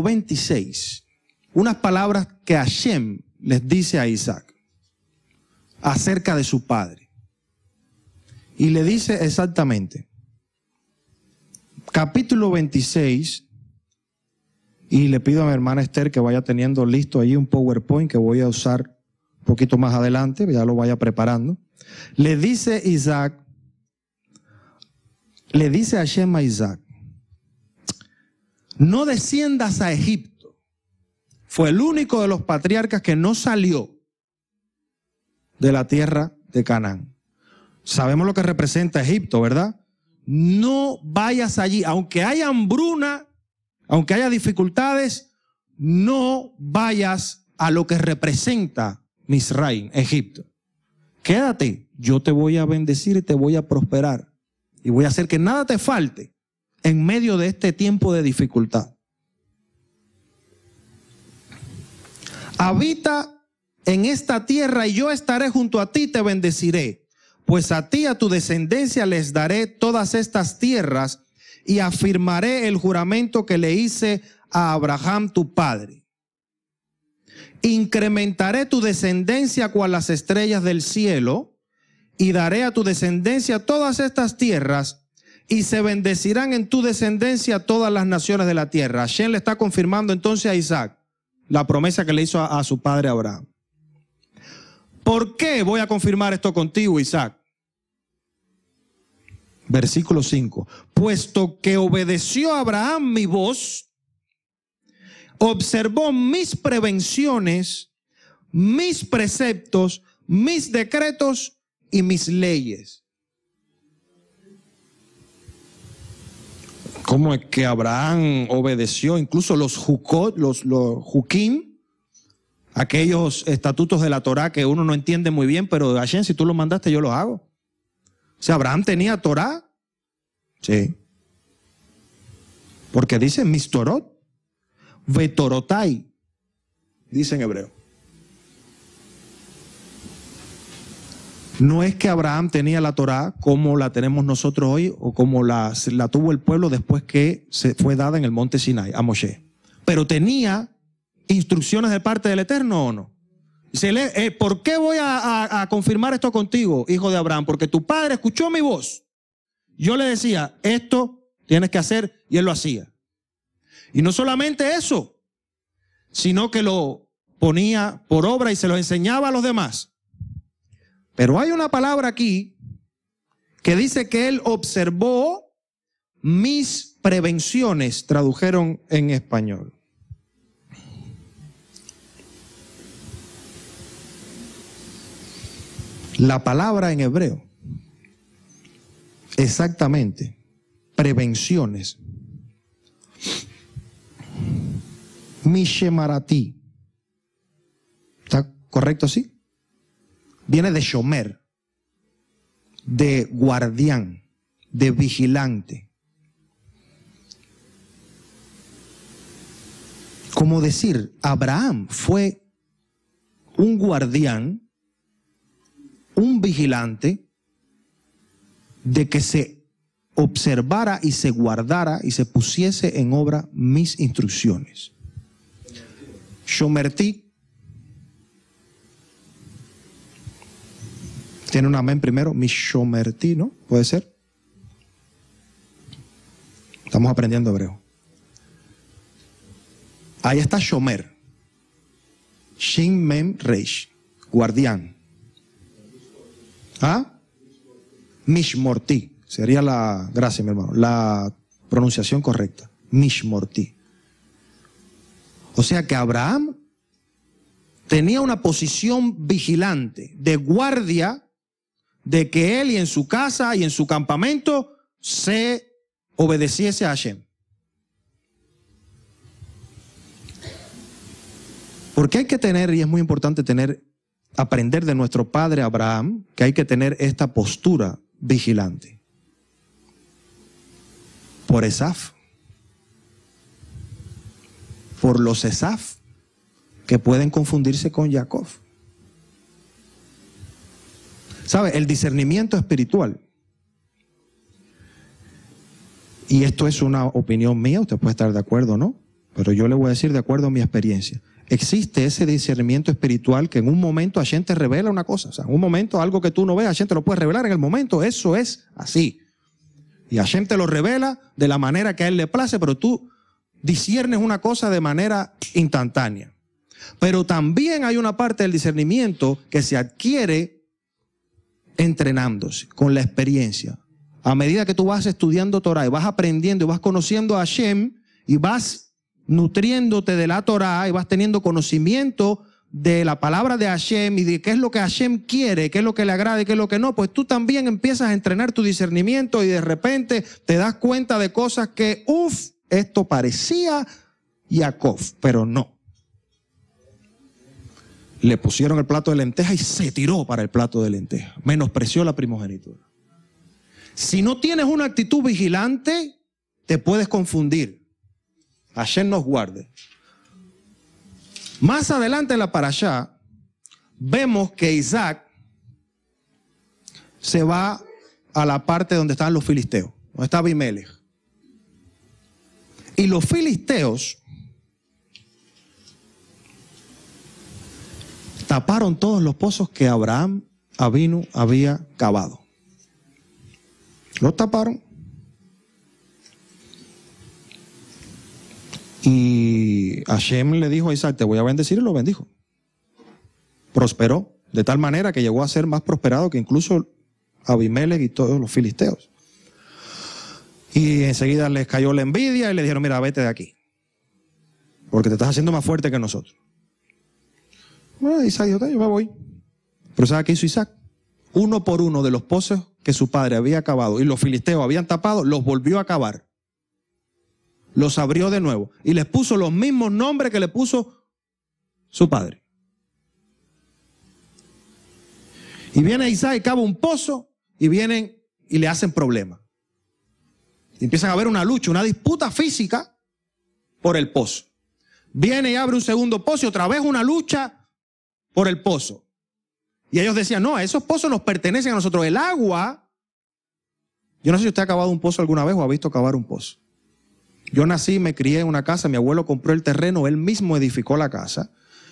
26, unas palabras que Hashem les dice a Isaac acerca de su padre. Y le dice exactamente, capítulo 26, y le pido a mi hermana Esther que vaya teniendo listo ahí un PowerPoint que voy a usar un poquito más adelante, ya lo vaya preparando. Le dice Isaac, le dice Hashem a Isaac, no desciendas a Egipto. Fue el único de los patriarcas que no salió de la tierra de Canaán. Sabemos lo que representa Egipto, ¿verdad? No vayas allí, aunque haya hambruna, aunque haya dificultades, no vayas a lo que representa Misraim, Egipto. Quédate, yo te voy a bendecir y te voy a prosperar. Y voy a hacer que nada te falte en medio de este tiempo de dificultad. Habita en esta tierra y yo estaré junto a ti, te bendeciré, pues a ti, a tu descendencia les daré todas estas tierras y afirmaré el juramento que le hice a Abraham tu padre. Incrementaré tu descendencia cual las estrellas del cielo y daré a tu descendencia todas estas tierras y se bendecirán en tu descendencia todas las naciones de la tierra. Hashem le está confirmando entonces a Isaac la promesa que le hizo a, su padre Abraham. ¿Por qué voy a confirmar esto contigo, Isaac? Versículo 5. Puesto que obedeció Abraham mi voz, observó mis prevenciones, mis preceptos, mis decretos y mis leyes. cómo es que Abraham obedeció, incluso los jukot, los, jukim, aquellos estatutos de la Torá que uno no entiende muy bien, pero Hashem, si tú lo mandaste, yo lo hago. O sea, Abraham tenía Torá. Sí. Porque dice mis Torot, vetorotai, dice en hebreo. No es que Abraham tenía la Torá como la tenemos nosotros hoy o como la, tuvo el pueblo después que se fue dada en el monte Sinai a Moshe. Pero tenía instrucciones de parte del Eterno o no. le, eh, ¿Por qué voy a confirmar esto contigo, hijo de Abraham? Porque tu padre escuchó mi voz. Yo le decía, esto tienes que hacer y él lo hacía. Y no solamente eso, sino que lo ponía por obra y se lo enseñaba a los demás. Pero hay una palabra aquí que dice que él observó mis prevenciones, tradujeron en español. La palabra en hebreo, exactamente, prevenciones. Mishemarati. ¿Está correcto así? viene de Shomer, de guardián, de vigilante. Como decir, Abraham fue un guardián, un vigilante, de que se observara y se guardara y se pusiese en obra mis instrucciones. Shomerti Tiene un amén primero, Mishomerti, ¿no? ¿Puede ser? Estamos aprendiendo hebreo. Ahí está Shomer. Shin Mem Reish. Guardián. ¿Ah? Mishmorti. Sería la, gracias mi hermano, la pronunciación correcta. Mishmorti. O sea que Abraham tenía una posición vigilante de guardia de que él y en su casa y en su campamento se obedeciese a Hashem. Porque hay que tener, y es muy importante tener, aprender de nuestro padre Abraham, que hay que tener esta postura vigilante. Por Esaf. Por los Esaf, que pueden confundirse con Jacob. ¿Sabe? El discernimiento espiritual. Y esto es una opinión mía, usted puede estar de acuerdo o no, pero yo le voy a decir de acuerdo a mi experiencia. Existe ese discernimiento espiritual que en un momento a gente revela una cosa, o sea, en un momento algo que tú no ves, a gente lo puede revelar en el momento, eso es así. Y a gente lo revela de la manera que a él le place, pero tú disciernes una cosa de manera instantánea. Pero también hay una parte del discernimiento que se adquiere entrenándose con la experiencia. A medida que tú vas estudiando Torah y vas aprendiendo y vas conociendo a Hashem y vas nutriéndote de la Torah y vas teniendo conocimiento de la palabra de Hashem y de qué es lo que Hashem quiere, qué es lo que le agrada y qué es lo que no, pues tú también empiezas a entrenar tu discernimiento y de repente te das cuenta de cosas que, uff, esto parecía Yakov, pero no le pusieron el plato de lenteja y se tiró para el plato de lenteja. Menospreció la primogenitura. Si no tienes una actitud vigilante, te puedes confundir. Hashem nos guarde. Más adelante en la parasha, vemos que Isaac se va a la parte donde están los filisteos, donde está Abimelech. Y los filisteos taparon todos los pozos que Abraham Avinu había cavado. Los taparon. Y Hashem le dijo a Isaac, te voy a bendecir y lo bendijo. Prosperó, de tal manera que llegó a ser más prosperado que incluso Abimelech y todos los filisteos. Y enseguida les cayó la envidia y le dijeron, mira, vete de aquí, porque te estás haciendo más fuerte que nosotros. Bueno, ah, Isaac dijo, yo me voy. Pero ¿sabe qué hizo Isaac? Uno por uno de los pozos que su padre había acabado y los filisteos habían tapado, los volvió a acabar. Los abrió de nuevo y les puso los mismos nombres que le puso su padre. Y viene Isaac y cava un pozo y vienen y le hacen problemas. Empiezan a haber una lucha, una disputa física por el pozo. Viene y abre un segundo pozo y otra vez una lucha por el pozo. Y ellos decían, no, esos pozos nos pertenecen a nosotros. El agua, yo no sé si usted ha acabado un pozo alguna vez o ha visto cavar un pozo. Yo nací, me crié en una casa, mi abuelo compró el terreno, él mismo edificó la casa.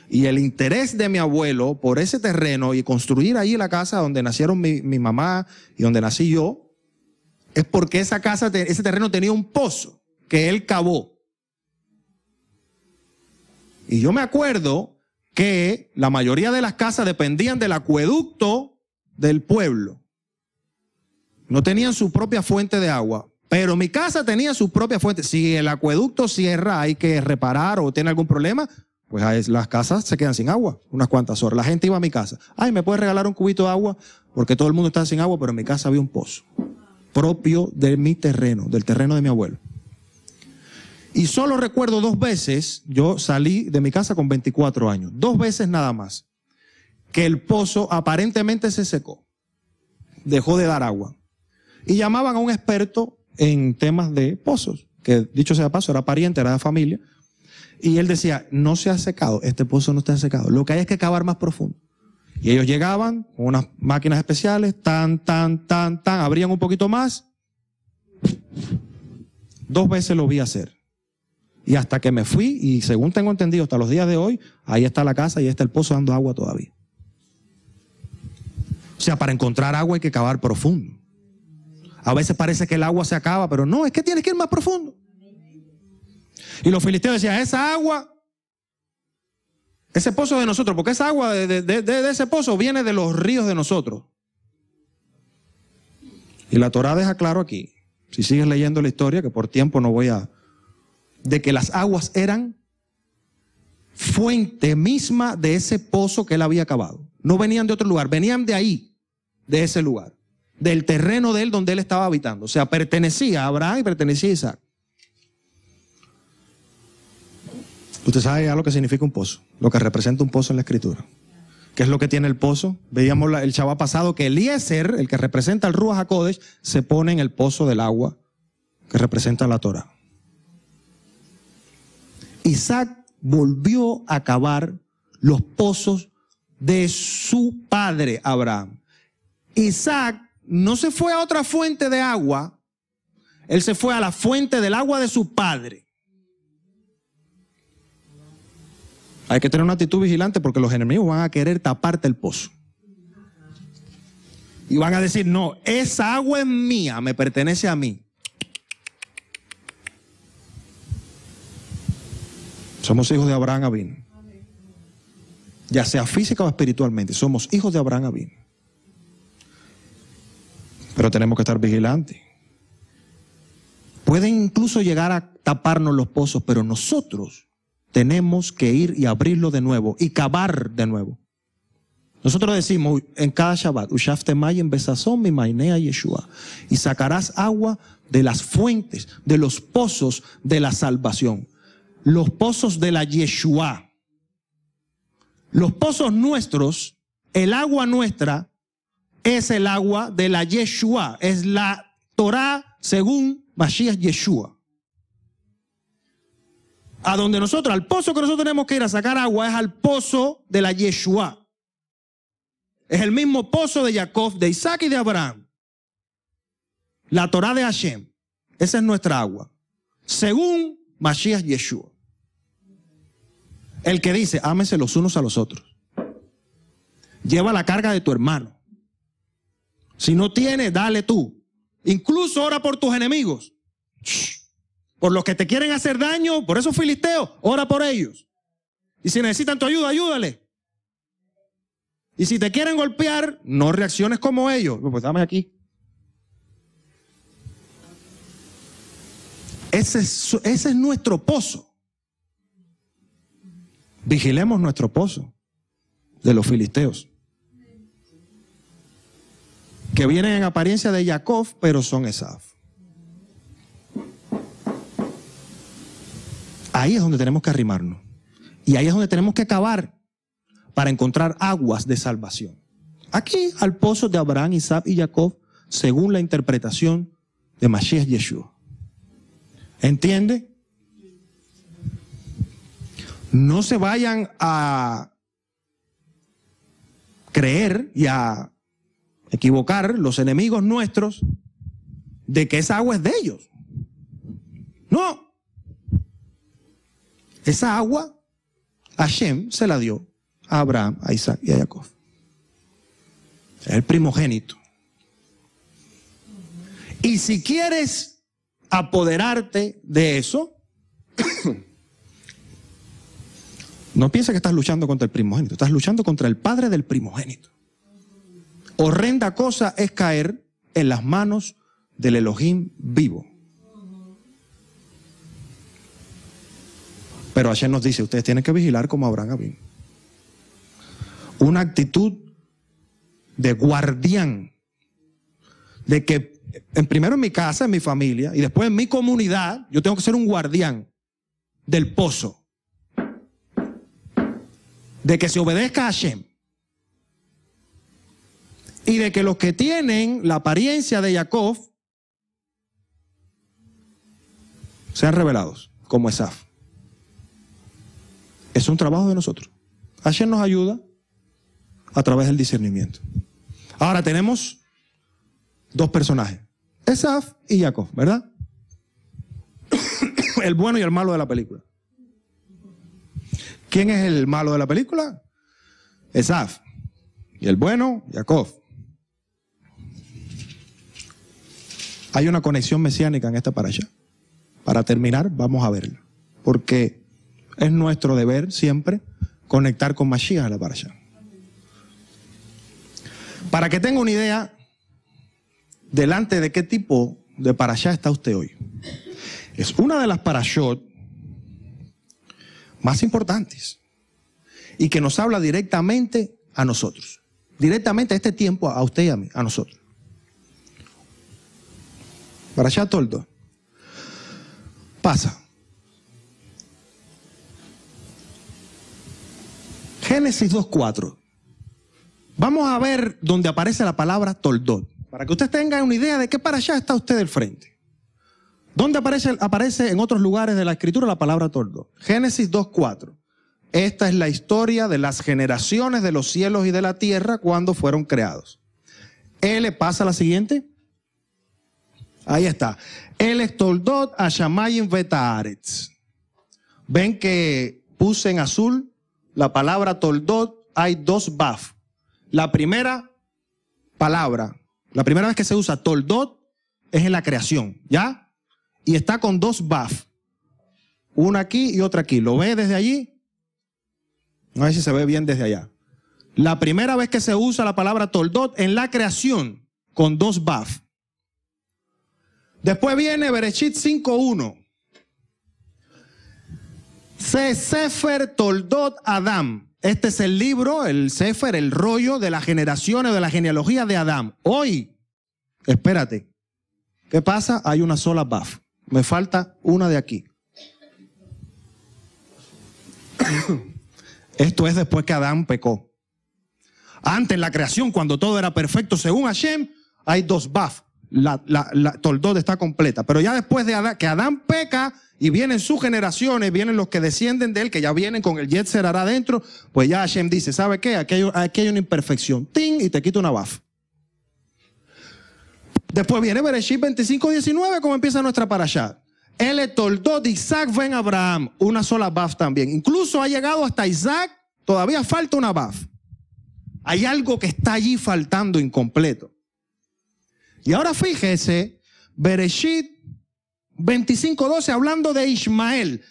Y el interés de mi abuelo por ese terreno y construir ahí la casa donde nacieron mi, mamá y donde nací yo, es porque esa casa, ese terreno tenía un pozo que él cavó. Y yo me acuerdo que la mayoría de las casas dependían del acueducto del pueblo. No tenían su propia fuente de agua, pero mi casa tenía su propia fuente. Si el acueducto cierra, hay que reparar o tiene algún problema, pues las casas se quedan sin agua, unas cuantas horas. La gente iba a mi casa. Ay, ¿me puedes regalar un cubito de agua? Porque todo el mundo está sin agua, pero en mi casa había un pozo propio de mi terreno, del terreno de mi abuelo. Y solo recuerdo dos veces, yo salí de mi casa con 24 años, dos veces nada más, que el pozo aparentemente se secó, dejó de dar agua. Y llamaban a un experto en temas de pozos, que dicho sea de paso, era pariente, era de familia. Y él decía, no se ha secado, este pozo no está secado, lo que hay es que cavar más profundo. Y ellos llegaban con unas máquinas especiales, tan, tan, tan, tan, abrían un poquito más. Dos veces lo vi hacer. Y hasta que me fui, y según tengo entendido, hasta los días de hoy, ahí está la casa y está el pozo dando agua todavía. O sea, para encontrar agua hay que cavar profundo. A veces parece que el agua se acaba, pero no, es que tienes que ir más profundo. Y los filisteos decían, esa agua, ese pozo de nosotros, porque esa agua de, ese pozo viene de los ríos de nosotros. Y la Torah deja claro aquí, si sigues leyendo la historia, que por tiempo no voy a, de que las aguas eran fuente misma de ese pozo que él había cavado. No venían de otro lugar, venían de ahí, de ese lugar, del terreno de él donde él estaba habitando. O sea, pertenecía a Abraham y pertenecía a Isaac. Usted sabe ya lo que significa un pozo, lo que representa un pozo en la escritura. ¿Qué es lo que tiene el pozo? Veíamos el chaval pasado que Eliezer, el que representa al Ruach HaKodesh, se pone en el pozo del agua que representa la Torah. Isaac volvió a cavar los pozos de su padre Abraham. Isaac no se fue a otra fuente de agua, él se fue a la fuente del agua de su padre. Hay que tener una actitud vigilante porque los enemigos van a querer taparte el pozo. Y van a decir, no, esa agua es mía, me pertenece a mí. Somos hijos de Abraham Abin. Ya sea física o espiritualmente, somos hijos de Abraham Abin. Pero tenemos que estar vigilantes. Pueden incluso llegar a taparnos los pozos, pero nosotros tenemos que ir y abrirlo de nuevo y cavar de nuevo. Nosotros decimos en cada Shabbat, en Besazón, mi mainea Yeshua, y sacarás agua de las fuentes, de los pozos de la salvación los pozos de la Yeshua. Los pozos nuestros, el agua nuestra, es el agua de la Yeshua, es la Torah según Mashiach Yeshua. A donde nosotros, al pozo que nosotros tenemos que ir a sacar agua es al pozo de la Yeshua. Es el mismo pozo de Jacob, de Isaac y de Abraham. La Torah de Hashem. Esa es nuestra agua. Según Mashiach Yeshua. El que dice, ámese los unos a los otros. Lleva la carga de tu hermano. Si no tiene, dale tú. Incluso ora por tus enemigos. Por los que te quieren hacer daño, por esos filisteos, ora por ellos. Y si necesitan tu ayuda, ayúdale. Y si te quieren golpear, no reacciones como ellos. Pues, pues dame aquí. Ese ese es nuestro pozo. Vigilemos nuestro pozo de los filisteos. Que vienen en apariencia de Jacob, pero son Esaf. Ahí es donde tenemos que arrimarnos. Y ahí es donde tenemos que acabar para encontrar aguas de salvación. Aquí al pozo de Abraham, Isaac y Jacob, según la interpretación de Mashiach Yeshua. ¿Entiende? no se vayan a creer y a equivocar los enemigos nuestros de que esa agua es de ellos. No. Esa agua Hashem se la dio a Abraham, a Isaac y a Jacob. El primogénito. Y si quieres apoderarte de eso, no pienses que estás luchando contra el primogénito, estás luchando contra el padre del primogénito. Horrenda cosa es caer en las manos del Elohim vivo. Pero ayer nos dice, ustedes tienen que vigilar como Abraham Una actitud de guardián. De que primero en mi casa, en mi familia, y después en mi comunidad, yo tengo que ser un guardián del pozo de que se obedezca a Hashem y de que los que tienen la apariencia de Jacob sean revelados, como Esaf. Es un trabajo de nosotros. Hashem nos ayuda a través del discernimiento. Ahora tenemos dos personajes, Esaf y Jacob, ¿verdad? El bueno y el malo de la película. ¿Quién es el malo de la película? Esaf. Y el bueno, Yakov. Hay una conexión mesiánica en esta parasha. Para terminar, vamos a verla. Porque es nuestro deber siempre conectar con Mashiach en la parasha. Para que tenga una idea delante de qué tipo de parasha está usted hoy. Es una de las parashot más importantes y que nos habla directamente a nosotros, directamente a este tiempo, a usted y a mí, a nosotros. Para allá toldo. Pasa. Génesis 2.4. Vamos a ver dónde aparece la palabra toldot, para que usted tenga una idea de qué para allá está usted del frente. ¿Dónde aparece, aparece en otros lugares de la escritura la palabra tordo? Génesis 2.4. Esta es la historia de las generaciones de los cielos y de la tierra cuando fueron creados. Él pasa a la siguiente. Ahí está. Él es Toldot a Shamayim Ven que puse en azul la palabra Toldot. Hay dos baf. La primera palabra, la primera vez que se usa Toldot es en la creación, ¿ya? y está con dos BAF. Una aquí y otra aquí. ¿Lo ve desde allí? No ver si se ve bien desde allá. La primera vez que se usa la palabra toldot en la creación con dos baf. Después viene Berechit 5.1. Se Sefer Toldot Adam. Este es el libro, el Sefer, el rollo de las generaciones, de la genealogía de Adam. Hoy, espérate, ¿qué pasa? Hay una sola baf. Me falta una de aquí. Esto es después que Adán pecó. Antes en la creación, cuando todo era perfecto, según Hashem, hay dos baf. La, la, está completa. Pero ya después de que Adán peca y vienen sus generaciones, vienen los que descienden de él, que ya vienen con el Yetzer hará adentro, pues ya Hashem dice, ¿sabe qué? Aquí hay, hay una imperfección. Ting, y te quito una baf. Después viene Bereshit 25.19, como empieza nuestra Parashad. Él le Isaac ven Abraham, una sola baf también. Incluso ha llegado hasta Isaac, todavía falta una baf. Hay algo que está allí faltando incompleto. Y ahora fíjese, Bereshit 25.12, hablando de Ismael.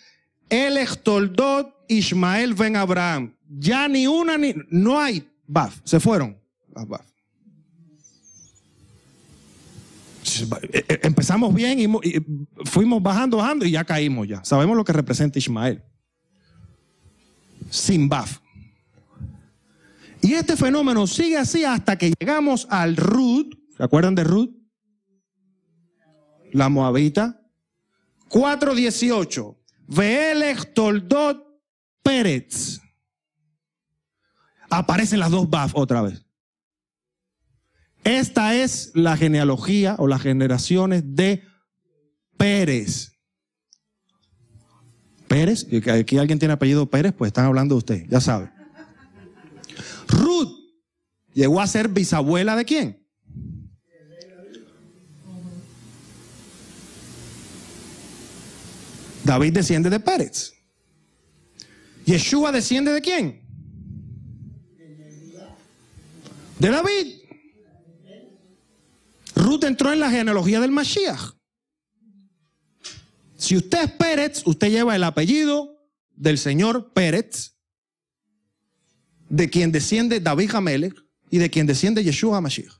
Él toldot Ismael ven Abraham. Ya ni una ni, no hay baf, se fueron las baf. Pues, eh, eh, empezamos bien y fuimos bajando, bajando y ya caímos ya. Sabemos lo que representa Ismael. BAF Y este fenómeno sigue así hasta que llegamos al Ruth. ¿Se acuerdan de Ruth? La Moabita. 418. Veelech Toldot Pérez. Aparecen las dos Baf otra vez. Esta es la genealogía o las generaciones de Pérez. Pérez, aquí alguien tiene apellido Pérez, pues están hablando de usted, ya sabe. Ruth llegó a ser bisabuela de quién? David desciende de Pérez. Yeshua desciende de quién? De David. Ruth entró en la genealogía del Mashiach. Si usted es Pérez, usted lleva el apellido del señor Pérez, de quien desciende David Hamelech y de quien desciende Yeshua Mashiach.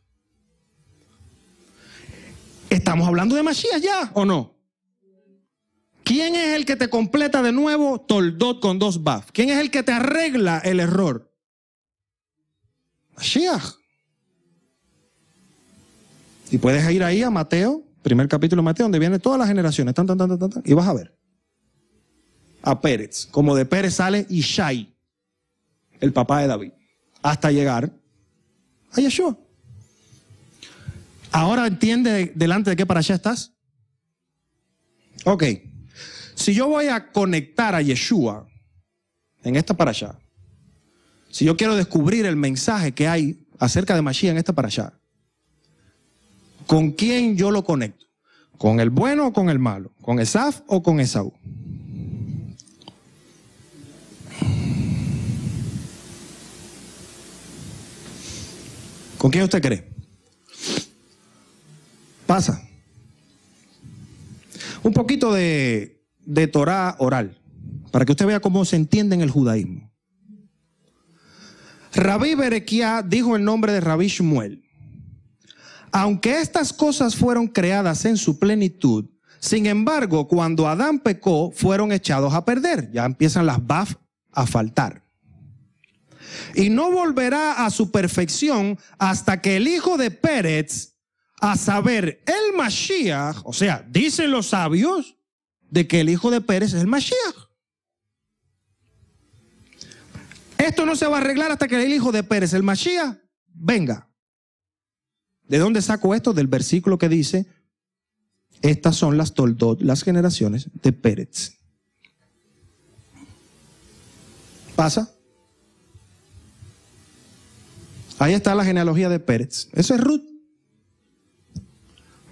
¿Estamos hablando de Mashiach ya o no? ¿Quién es el que te completa de nuevo Toldot con dos Baf? ¿Quién es el que te arregla el error? Mashiach. Y puedes ir ahí a Mateo, primer capítulo de Mateo, donde vienen todas las generaciones, tan, tan, tan, tan, y vas a ver. A Pérez, como de Pérez sale Ishai, el papá de David, hasta llegar a Yeshua. Ahora entiende delante de qué para allá estás. Ok. Si yo voy a conectar a Yeshua en esta para allá, si yo quiero descubrir el mensaje que hay acerca de Mashiach en esta para allá, ¿Con quién yo lo conecto? ¿Con el bueno o con el malo? ¿Con Esaf o con Esaú? ¿Con quién usted cree? Pasa. Un poquito de, de Torah oral, para que usted vea cómo se entiende en el judaísmo. Rabí Berequía dijo el nombre de Rabí Shmuel. Aunque estas cosas fueron creadas en su plenitud, sin embargo, cuando Adán pecó, fueron echados a perder. Ya empiezan las baf a faltar. Y no volverá a su perfección hasta que el hijo de Pérez, a saber, el Mashiach, o sea, dicen los sabios, de que el hijo de Pérez es el Mashiach. Esto no se va a arreglar hasta que el hijo de Pérez, el Mashiach, venga. ¿De dónde saco esto? Del versículo que dice, estas son las Toldot, las generaciones de Pérez. ¿Pasa? Ahí está la genealogía de Pérez. Eso es Ruth.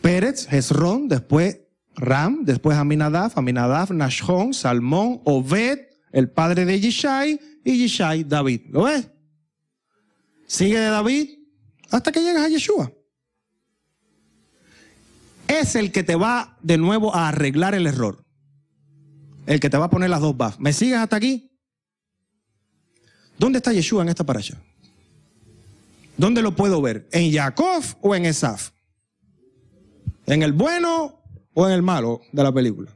Pérez, Hezrón, después Ram, después Aminadab, Aminadab, Nashon, Salmón, Obed, el padre de Yishai, y Yishai, David. ¿Lo ves? Sigue de David hasta que llegas a Yeshua es el que te va de nuevo a arreglar el error. El que te va a poner las dos bafas. ¿Me sigues hasta aquí? ¿Dónde está Yeshua en esta paracha? ¿Dónde lo puedo ver? ¿En Jacob o en Esaf? ¿En el bueno o en el malo de la película?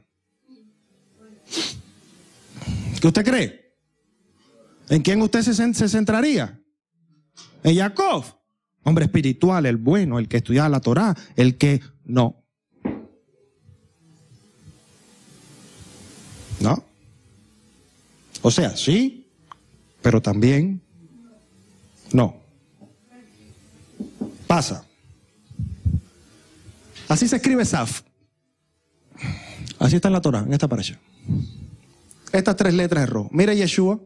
¿Qué usted cree? ¿En quién usted se, centraría? ¿En Jacob? Hombre espiritual, el bueno, el que estudiaba la Torá, el que no. ¿No? O sea, sí, pero también no. Pasa. Así se escribe Saf. Así está en la Torah, en esta pareja. Estas tres letras erró. Mira Yeshua.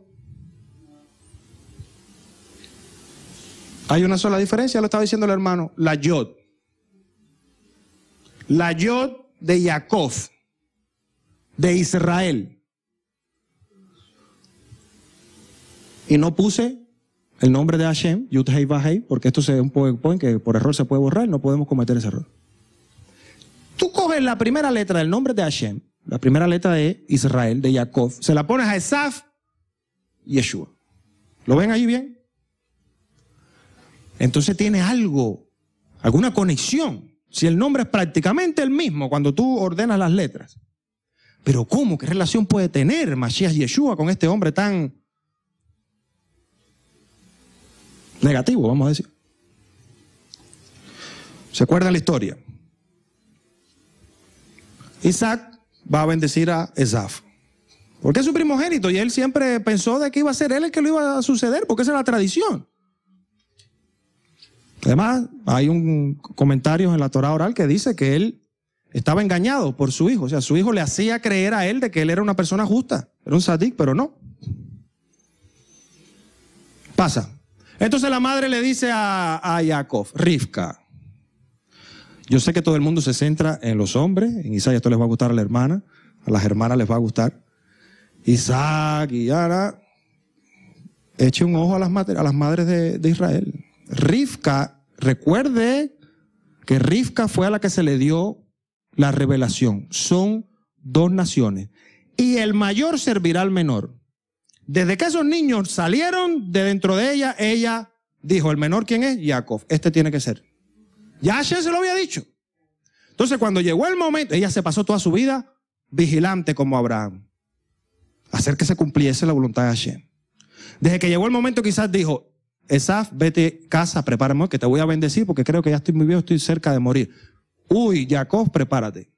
Hay una sola diferencia, lo estaba diciendo el hermano. La Yod. La Yod de Jacob de Israel. Y no puse el nombre de Hashem, porque esto es un PowerPoint que por error se puede borrar, no podemos cometer ese error. Tú coges la primera letra del nombre de Hashem, la primera letra de Israel, de Jacob, se la pones a Esaf y Yeshua. ¿Lo ven ahí bien? Entonces tiene algo, alguna conexión. Si el nombre es prácticamente el mismo cuando tú ordenas las letras. Pero ¿cómo? ¿Qué relación puede tener Mashiach Yeshua con este hombre tan negativo, vamos a decir? ¿Se acuerda la historia? Isaac va a bendecir a Esaf. Porque es su primogénito y él siempre pensó de que iba a ser él el que lo iba a suceder, porque esa es la tradición. Además, hay un comentario en la Torah oral que dice que él estaba engañado por su hijo. O sea, su hijo le hacía creer a él de que él era una persona justa. Era un sadí, pero no. Pasa. Entonces la madre le dice a, a Jacob, Rifka. Yo sé que todo el mundo se centra en los hombres. En Isaac, esto les va a gustar a la hermana. A las hermanas les va a gustar. Isaac y Yara. Eche un ojo a las, a las madres de, de Israel. Rifka, recuerde que Rifka fue a la que se le dio la revelación. Son dos naciones. Y el mayor servirá al menor. Desde que esos niños salieron de dentro de ella, ella dijo, el menor quién es? Jacob. Este tiene que ser. Ya Hashem se lo había dicho. Entonces cuando llegó el momento, ella se pasó toda su vida vigilante como Abraham. Hacer que se cumpliese la voluntad de Hashem. Desde que llegó el momento quizás dijo, Esaf, vete casa, prepárame que te voy a bendecir porque creo que ya estoy muy viejo, estoy cerca de morir uy, Jacob, prepárate.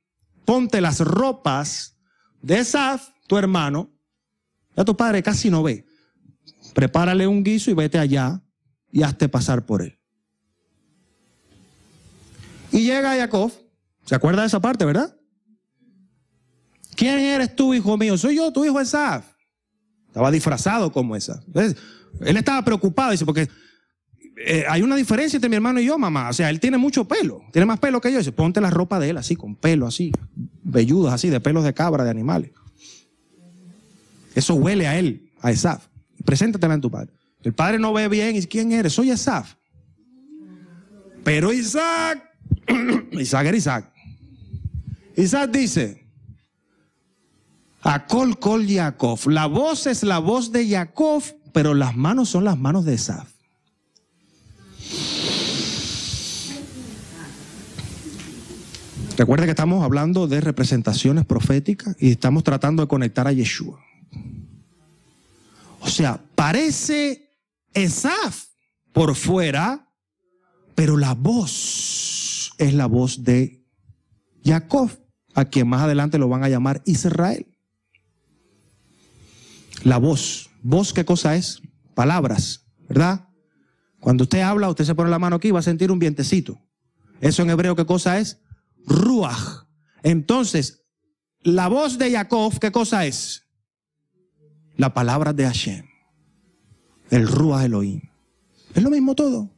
Ponte las ropas de Saf, tu hermano. Ya tu padre casi no ve. Prepárale un guiso y vete allá y hazte pasar por él. Y llega Jacob. ¿Se acuerda de esa parte, verdad? ¿Quién eres tú, hijo mío? Soy yo, tu hijo Esaf. Estaba disfrazado como Esaf. él estaba preocupado, dice, porque eh, hay una diferencia entre mi hermano y yo, mamá. O sea, él tiene mucho pelo, tiene más pelo que yo. Dice, ponte la ropa de él así, con pelo así, velludas así, de pelos de cabra, de animales. Eso huele a él, a Esaf. Preséntatela a tu padre. El padre no ve bien y ¿quién eres? Soy Esaf. Pero Isaac, Isaac era Isaac. Isaac dice, a Col Jacob. La voz es la voz de Jacob, pero las manos son las manos de Esaf. Recuerde que estamos hablando de representaciones proféticas y estamos tratando de conectar a Yeshua. O sea, parece Esaf por fuera, pero la voz es la voz de Jacob, a quien más adelante lo van a llamar Israel. La voz. ¿Voz qué cosa es? Palabras, ¿verdad? Cuando usted habla, usted se pone la mano aquí y va a sentir un vientecito. ¿Eso en hebreo qué cosa es? ruach. Entonces, la voz de Jacob, ¿qué cosa es? La palabra de Hashem. El ruach Elohim. Es lo mismo todo.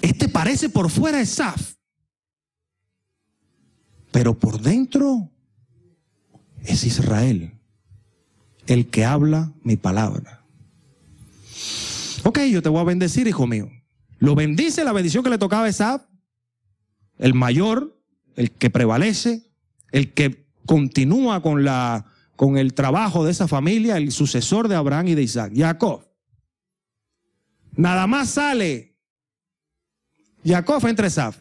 Este parece por fuera Esaf. Pero por dentro es Israel. El que habla mi palabra. Ok, yo te voy a bendecir, hijo mío. Lo bendice la bendición que le tocaba a Esaf el mayor, el que prevalece, el que continúa con, la, con el trabajo de esa familia, el sucesor de Abraham y de Isaac, Jacob. Nada más sale Jacob entre Esaf.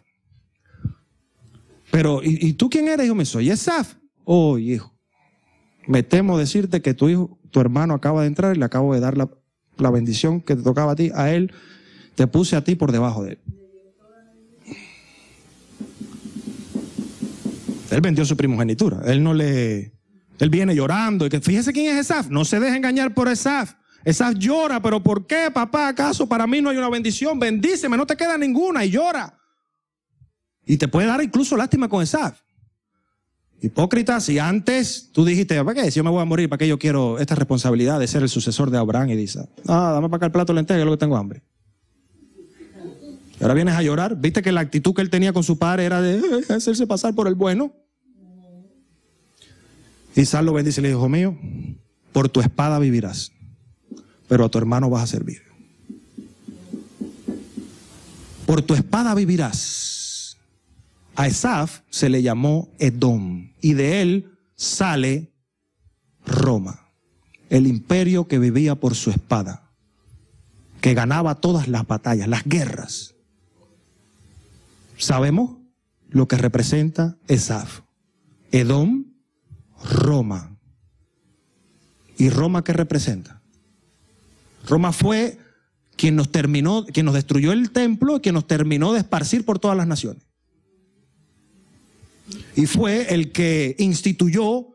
Pero, ¿y, tú quién eres? Yo me soy Esaf. Oh, hijo, me temo decirte que tu hijo, tu hermano acaba de entrar y le acabo de dar la, la bendición que te tocaba a ti, a él, te puse a ti por debajo de él. Él vendió su primogenitura. Él no le. Él viene llorando. Y que, fíjese quién es Esaf. No se deje engañar por Esaf. Esaf llora, pero ¿por qué, papá? ¿Acaso para mí no hay una bendición? Bendíceme, no te queda ninguna y llora. Y te puede dar incluso lástima con Esaf. Hipócrita, si antes tú dijiste, ¿para qué? Si yo me voy a morir, ¿para qué yo quiero esta responsabilidad de ser el sucesor de Abraham y dice Ah, dame para acá el plato de lenteja, yo lo que tengo hambre. Y ahora vienes a llorar. ¿Viste que la actitud que él tenía con su padre era de hacerse pasar por el bueno? Y lo bendice y le dijo, mío, por tu espada vivirás, pero a tu hermano vas a servir. Por tu espada vivirás. A Esaf se le llamó Edom y de él sale Roma, el imperio que vivía por su espada, que ganaba todas las batallas, las guerras. Sabemos lo que representa Esaf. Edom Roma. ¿Y Roma qué representa? Roma fue quien nos terminó, quien nos destruyó el templo, quien nos terminó de esparcir por todas las naciones. Y fue el que instituyó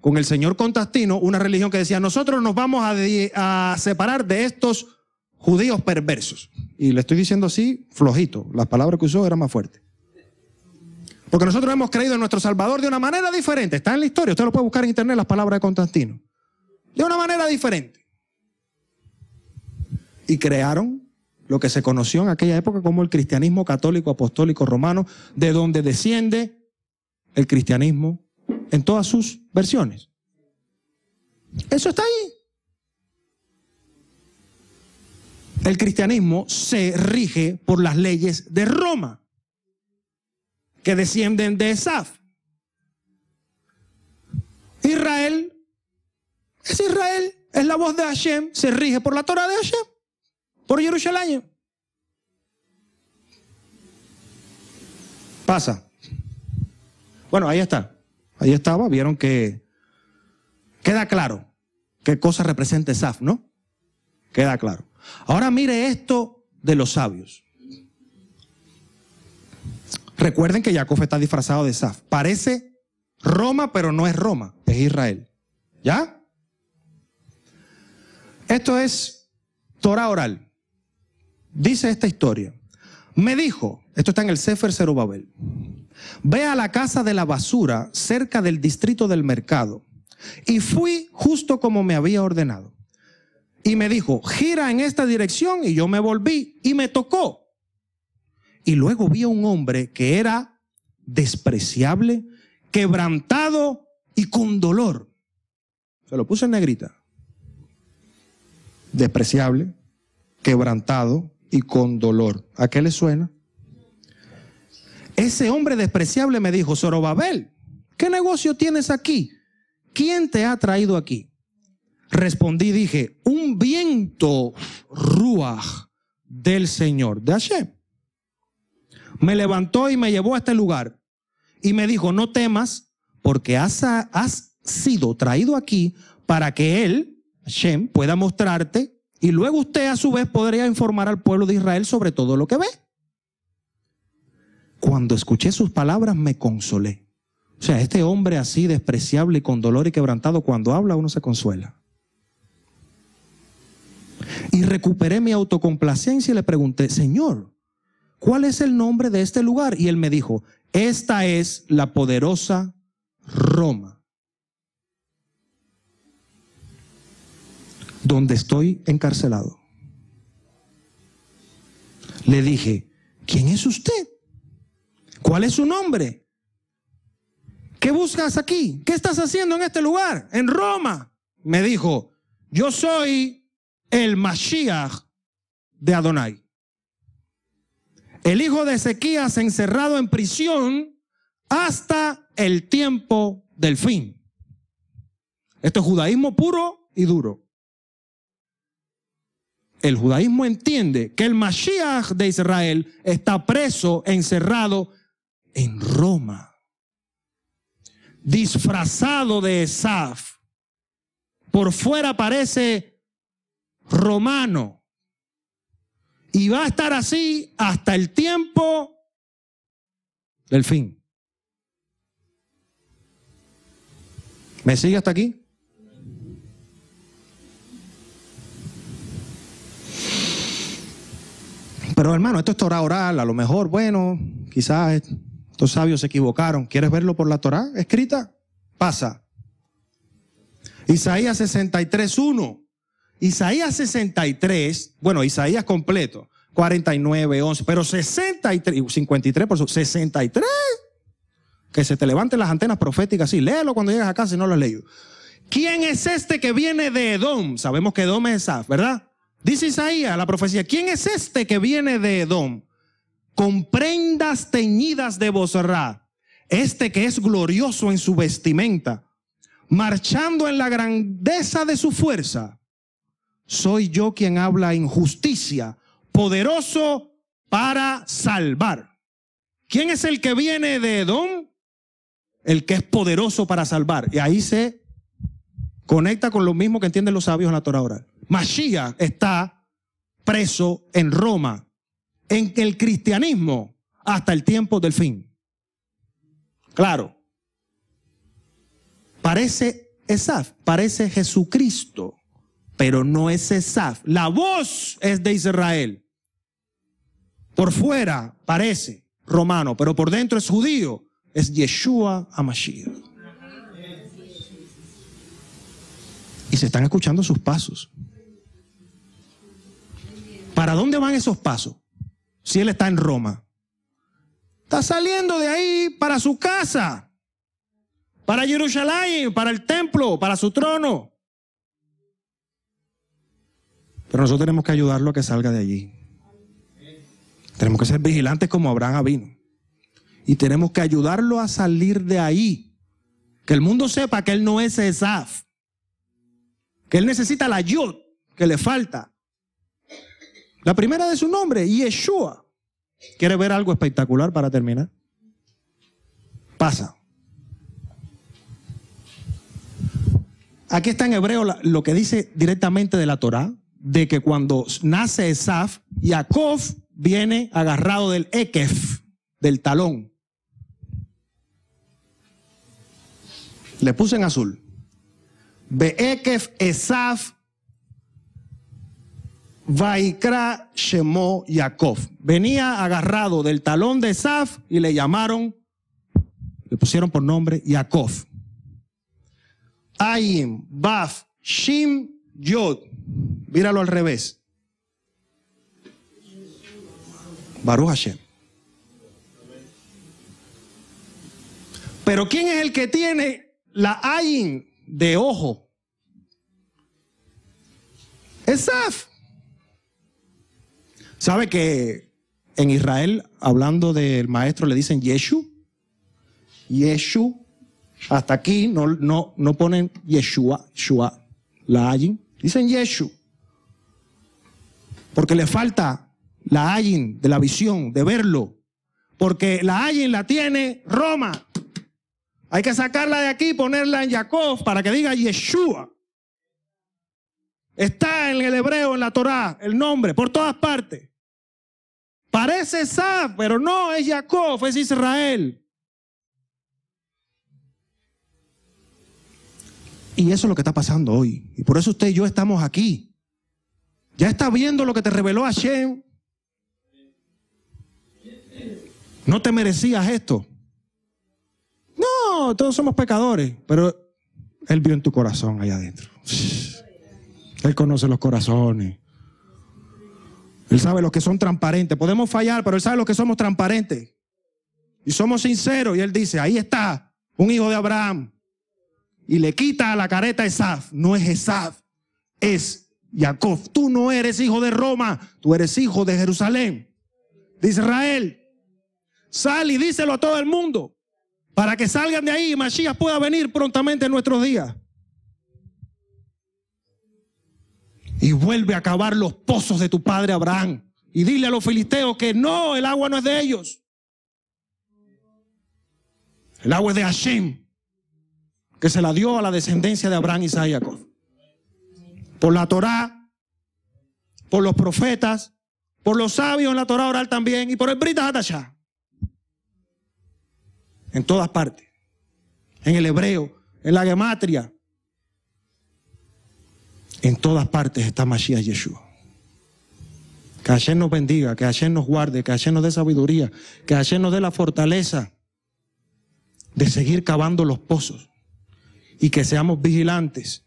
con el señor Contastino una religión que decía, nosotros nos vamos a, a, separar de estos judíos perversos. Y le estoy diciendo así, flojito, las palabras que usó eran más fuertes. Porque nosotros hemos creído en nuestro Salvador de una manera diferente. Está en la historia. Usted lo puede buscar en internet las palabras de Constantino. De una manera diferente. Y crearon lo que se conoció en aquella época como el cristianismo católico apostólico romano, de donde desciende el cristianismo en todas sus versiones. Eso está ahí. El cristianismo se rige por las leyes de Roma que descienden de Esaf. Israel es Israel, es la voz de Hashem, se rige por la Torah de Hashem, por Jerusalén. Pasa. Bueno, ahí está. Ahí estaba, vieron que queda claro qué cosa representa Esaf, ¿no? Queda claro. Ahora mire esto de los sabios. Recuerden que Jacob está disfrazado de Saf. Parece Roma, pero no es Roma, es Israel. ¿Ya? Esto es Torah oral. Dice esta historia. Me dijo, esto está en el Sefer Babel. ve a la casa de la basura cerca del distrito del mercado. Y fui justo como me había ordenado. Y me dijo, gira en esta dirección y yo me volví y me tocó y luego vi a un hombre que era despreciable, quebrantado y con dolor. Se lo puse en negrita. Despreciable, quebrantado y con dolor. ¿A qué le suena? Ese hombre despreciable me dijo, Zorobabel, ¿qué negocio tienes aquí? ¿Quién te ha traído aquí? Respondí, dije, un viento ruaj del Señor, de Hashem, me levantó y me llevó a este lugar. Y me dijo, no temas, porque has, sido traído aquí para que él, Shem, pueda mostrarte y luego usted a su vez podría informar al pueblo de Israel sobre todo lo que ve. Cuando escuché sus palabras me consolé. O sea, este hombre así despreciable y con dolor y quebrantado, cuando habla uno se consuela. Y recuperé mi autocomplacencia y le pregunté, Señor, ¿cuál es el nombre de este lugar? Y él me dijo, esta es la poderosa Roma, donde estoy encarcelado. Le dije, ¿quién es usted? ¿Cuál es su nombre? ¿Qué buscas aquí? ¿Qué estás haciendo en este lugar? En Roma. Me dijo, yo soy el Mashiach de Adonai el hijo de Ezequías encerrado en prisión hasta el tiempo del fin. Esto es judaísmo puro y duro. El judaísmo entiende que el Mashiach de Israel está preso, encerrado en Roma, disfrazado de Esaf. Por fuera parece romano, y va a estar así hasta el tiempo del fin. ¿Me sigue hasta aquí? Pero hermano, esto es Torah oral, a lo mejor, bueno, quizás estos sabios se equivocaron. ¿Quieres verlo por la Torah escrita? Pasa. Isaías 63.1. Isaías 63, bueno, Isaías completo, 49, 11, pero 63, 53, por 63. Que se te levanten las antenas proféticas, sí, léelo cuando llegas a casa si no lo has leído. ¿Quién es este que viene de Edom? Sabemos que Edom es Esaf, ¿verdad? Dice Isaías, la profecía, ¿quién es este que viene de Edom? Con prendas teñidas de Bozorra, este que es glorioso en su vestimenta, marchando en la grandeza de su fuerza soy yo quien habla en justicia, poderoso para salvar. ¿Quién es el que viene de Edom? El que es poderoso para salvar. Y ahí se conecta con lo mismo que entienden los sabios en la Torah oral. Mashiach está preso en Roma, en el cristianismo, hasta el tiempo del fin. Claro. Parece Esaf, parece Jesucristo pero no es Esaf. La voz es de Israel. Por fuera parece romano, pero por dentro es judío. Es Yeshua Hamashiach. Y se están escuchando sus pasos. ¿Para dónde van esos pasos? Si él está en Roma. Está saliendo de ahí para su casa, para Jerusalén, para el templo, para su trono. Pero nosotros tenemos que ayudarlo a que salga de allí. Tenemos que ser vigilantes como Abraham Abino, Y tenemos que ayudarlo a salir de ahí. Que el mundo sepa que él no es Esaf. Que él necesita la ayuda que le falta. La primera de su nombre, Yeshua. ¿Quiere ver algo espectacular para terminar? Pasa. Aquí está en hebreo lo que dice directamente de la Torá de que cuando nace Esaf, Jacob viene agarrado del Ekef, del talón. Le puse en azul. Beekef Esaf Vaikra Shemó Jacob. Venía agarrado del talón de Esaf y le llamaron, le pusieron por nombre Jacob. Ayim, Baf, Shim yo, míralo al revés. Baruch Hashem. Pero ¿quién es el que tiene la ayin de ojo? Esaf. ¿Sabe que en Israel, hablando del maestro, le dicen Yeshu? Yeshu. Hasta aquí no, no, no ponen Yeshua, Shua, la Ayin. Dicen Yeshu. Porque le falta la ayin de la visión, de verlo. Porque la alguien la tiene Roma. Hay que sacarla de aquí, y ponerla en Jacob para que diga Yeshua. Está en el hebreo, en la Torá, el nombre, por todas partes. Parece Sab, pero no es Jacob, es Israel. Y eso es lo que está pasando hoy. Y por eso usted y yo estamos aquí. Ya está viendo lo que te reveló Hashem. No te merecías esto. No, todos somos pecadores, pero Él vio en tu corazón allá adentro. Él conoce los corazones. Él sabe los que son transparentes. Podemos fallar, pero Él sabe los que somos transparentes. Y somos sinceros. Y Él dice, ahí está, un hijo de Abraham y le quita la careta a Esaf. No es Esaf, es Jacob. Tú no eres hijo de Roma, tú eres hijo de Jerusalén, de Israel. Sal y díselo a todo el mundo para que salgan de ahí y Masías pueda venir prontamente en nuestros días. Y vuelve a cavar los pozos de tu padre Abraham. Y dile a los filisteos que no, el agua no es de ellos. El agua es de Hashem que se la dio a la descendencia de Abraham, y Jacob. Por la Torá, por los profetas, por los sabios en la Torá oral también y por el Brit Hatasha. En todas partes. En el hebreo, en la gematria. En todas partes está Mashiach Yeshua. Que ayer nos bendiga, que ayer nos guarde, que ayer nos dé sabiduría, que ayer nos dé la fortaleza de seguir cavando los pozos y que seamos vigilantes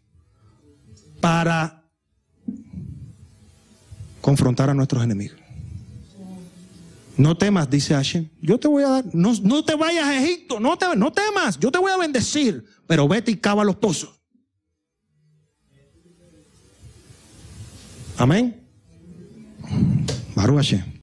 para confrontar a nuestros enemigos. No temas, dice Hashem. Yo te voy a dar, no, te vayas a Egipto, no, te, no temas, yo te voy a bendecir, pero vete y cava los pozos. Amén. Baruch Hashem.